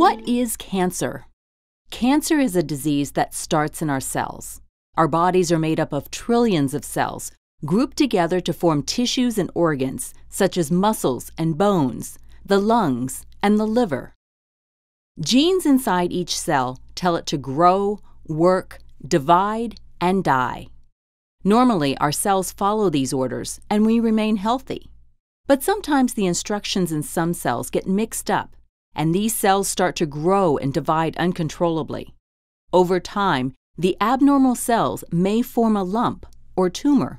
What is cancer? Cancer is a disease that starts in our cells. Our bodies are made up of trillions of cells, grouped together to form tissues and organs, such as muscles and bones, the lungs, and the liver. Genes inside each cell tell it to grow, work, divide, and die. Normally, our cells follow these orders and we remain healthy. But sometimes the instructions in some cells get mixed up and these cells start to grow and divide uncontrollably. Over time, the abnormal cells may form a lump or tumor